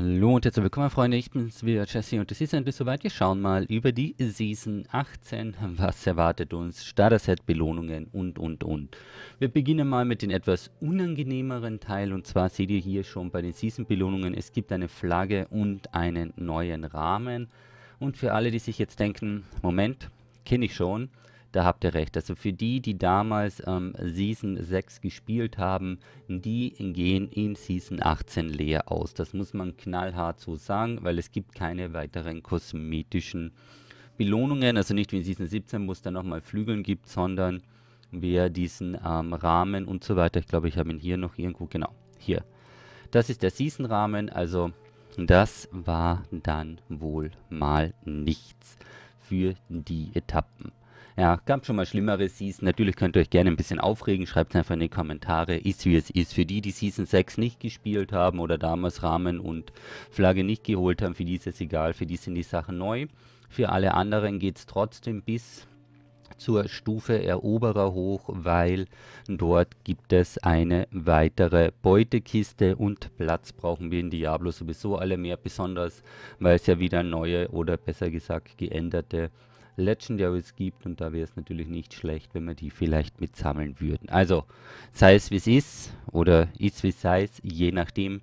Hallo und herzlich willkommen, Freunde. Ich bin's wieder, Jesse, und das ist ein bisschen soweit. Wir schauen mal über die Season 18. Was erwartet uns? Starter-Set, Belohnungen und, und, und. Wir beginnen mal mit dem etwas unangenehmeren Teil. Und zwar seht ihr hier schon bei den Season-Belohnungen, es gibt eine Flagge und einen neuen Rahmen. Und für alle, die sich jetzt denken, Moment, kenne ich schon, da habt ihr recht. Also für die, die damals ähm, Season 6 gespielt haben, die gehen in Season 18 leer aus. Das muss man knallhart so sagen, weil es gibt keine weiteren kosmetischen Belohnungen. Also nicht wie in Season 17, wo es dann nochmal Flügeln gibt, sondern wer diesen ähm, Rahmen und so weiter, ich glaube, ich habe ihn hier noch irgendwo, genau, hier. Das ist der Season-Rahmen, also das war dann wohl mal nichts für die Etappen. Ja, gab schon mal schlimmere Seasons. Natürlich könnt ihr euch gerne ein bisschen aufregen. Schreibt es einfach in die Kommentare. Ist wie es ist. Für die, die Season 6 nicht gespielt haben oder damals Rahmen und Flagge nicht geholt haben, für die ist es egal. Für die sind die Sachen neu. Für alle anderen geht es trotzdem bis zur Stufe Eroberer hoch, weil dort gibt es eine weitere Beutekiste und Platz brauchen wir in Diablo sowieso alle mehr, besonders weil es ja wieder neue oder besser gesagt geänderte Legendaries gibt und da wäre es natürlich nicht schlecht, wenn wir die vielleicht mitsammeln würden. Also, sei es wie es ist oder ist wie es sei, es, je nachdem.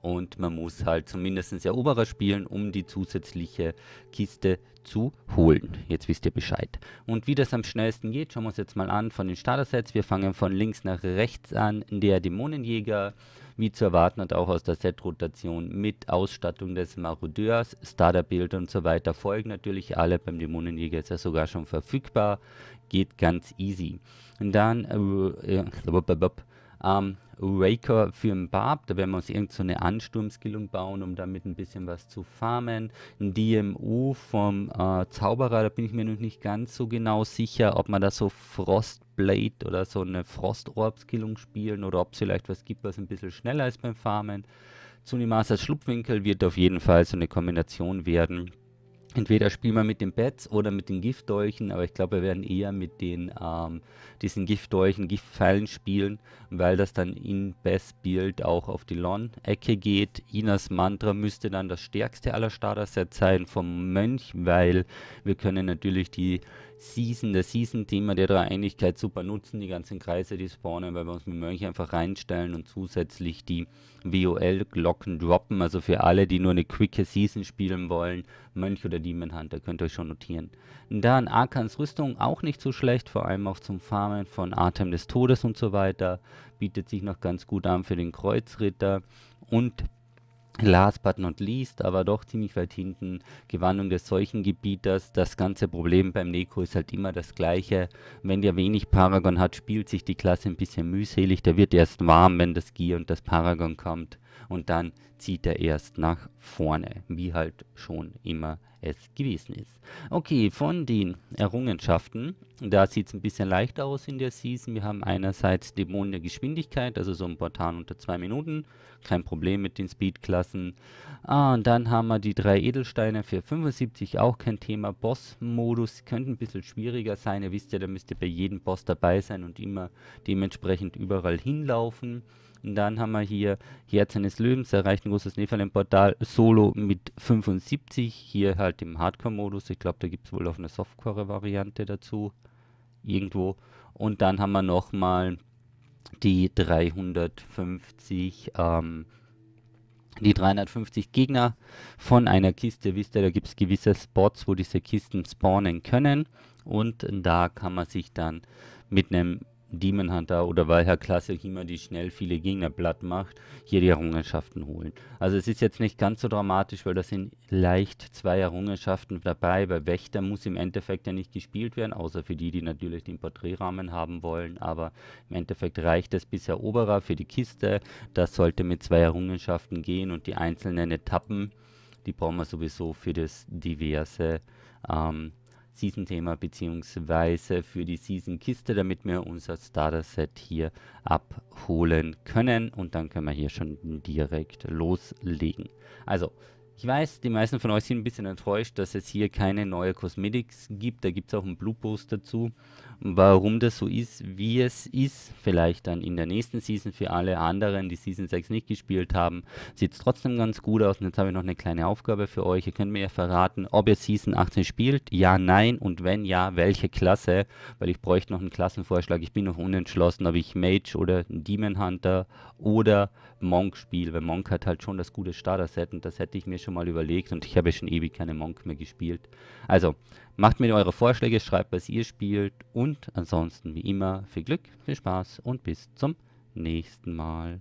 Und man muss halt zumindest Eroberer spielen, um die zusätzliche Kiste zu holen. Jetzt wisst ihr Bescheid. Und wie das am schnellsten geht, schauen wir uns jetzt mal an von den Starter-Sets. Wir fangen von links nach rechts an. Der Dämonenjäger, wie zu erwarten hat auch aus der Set-Rotation mit Ausstattung des Marodeurs, Starter-Bild und so weiter folgen natürlich alle. Beim Dämonenjäger ist ja sogar schon verfügbar. Geht ganz easy. Und dann äh, äh, ähm, Raker für den Barb, da werden wir uns irgendeine so Ansturmskillung bauen, um damit ein bisschen was zu farmen. Ein DMU vom äh, Zauberer, da bin ich mir noch nicht ganz so genau sicher, ob man da so Frost Blade oder so eine Frostorbskillung spielen oder ob es vielleicht was gibt, was ein bisschen schneller ist beim Farmen. Zunimasas Schlupfwinkel wird auf jeden Fall so eine Kombination werden, Entweder spielen wir mit den Bats oder mit den Giftdolchen, aber ich glaube, wir werden eher mit den ähm, diesen Giftdolchen, Giftpfeilen spielen, weil das dann in Best Build auch auf die Lon-Ecke geht. Inas Mantra müsste dann das stärkste aller Starter-Sets sein vom Mönch, weil wir können natürlich die Season, das Season-Thema der Dreieinigkeit super nutzen, die ganzen Kreise, die spawnen, weil wir uns mit Mönch einfach reinstellen und zusätzlich die WOL-Glocken droppen. Also für alle, die nur eine quicke Season spielen wollen, Mönch oder der Demon Hunter, könnt ihr euch schon notieren. Dann in Arkans Rüstung auch nicht so schlecht, vor allem auch zum Farmen von Atem des Todes und so weiter. Bietet sich noch ganz gut an für den Kreuzritter. Und Last but not least, aber doch ziemlich weit hinten, Gewandung des Seuchengebieters. Das ganze Problem beim Neko ist halt immer das gleiche. Wenn der wenig Paragon hat, spielt sich die Klasse ein bisschen mühselig. Der wird erst warm, wenn das Gear und das Paragon kommt und dann zieht er erst nach vorne, wie halt schon immer es gewesen ist. Okay, von den Errungenschaften, da sieht es ein bisschen leichter aus in der Season. Wir haben einerseits Dämonen der Geschwindigkeit, also so ein Portal unter 2 Minuten, kein Problem mit den Speedklassen. Ah, und dann haben wir die drei Edelsteine für 75, auch kein Thema. Boss-Modus könnte ein bisschen schwieriger sein. Ihr wisst ja, da müsst ihr bei jedem Boss dabei sein und immer dementsprechend überall hinlaufen dann haben wir hier Herz eines Löwens, erreicht ein großes Nephalem-Portal, Solo mit 75, hier halt im Hardcore-Modus. Ich glaube, da gibt es wohl auch eine Softcore-Variante dazu, irgendwo. Und dann haben wir nochmal die 350, ähm, die 350 Gegner von einer Kiste. Wisst ihr, da gibt es gewisse Spots, wo diese Kisten spawnen können. Und da kann man sich dann mit einem Demon Hunter oder weil Herr Classic immer die schnell viele Gegner platt macht, hier die Errungenschaften holen. Also es ist jetzt nicht ganz so dramatisch, weil da sind leicht zwei Errungenschaften dabei. Bei Wächter muss im Endeffekt ja nicht gespielt werden, außer für die, die natürlich den Porträtrahmen haben wollen. Aber im Endeffekt reicht es bisher Oberer für die Kiste. Das sollte mit zwei Errungenschaften gehen und die einzelnen Etappen, die brauchen wir sowieso für das diverse ähm, Season-Thema bzw. für die Season-Kiste, damit wir unser Starter-Set hier abholen können. Und dann können wir hier schon direkt loslegen. Also, ich weiß, die meisten von euch sind ein bisschen enttäuscht, dass es hier keine neue Cosmetics gibt. Da gibt es auch einen Blue Post dazu. Warum das so ist, wie es ist, vielleicht dann in der nächsten Season für alle anderen, die Season 6 nicht gespielt haben, sieht es trotzdem ganz gut aus. Und jetzt habe ich noch eine kleine Aufgabe für euch. Ihr könnt mir ja verraten, ob ihr Season 18 spielt, ja, nein und wenn ja, welche Klasse, weil ich bräuchte noch einen Klassenvorschlag. Ich bin noch unentschlossen, ob ich Mage oder Demon Hunter oder Monk spiele, weil Monk hat halt schon das gute Starter-Set und das hätte ich mir schon mal überlegt und ich habe schon ewig keine Monk mehr gespielt. Also, macht mir eure Vorschläge, schreibt, was ihr spielt und und ansonsten wie immer viel Glück, viel Spaß und bis zum nächsten Mal.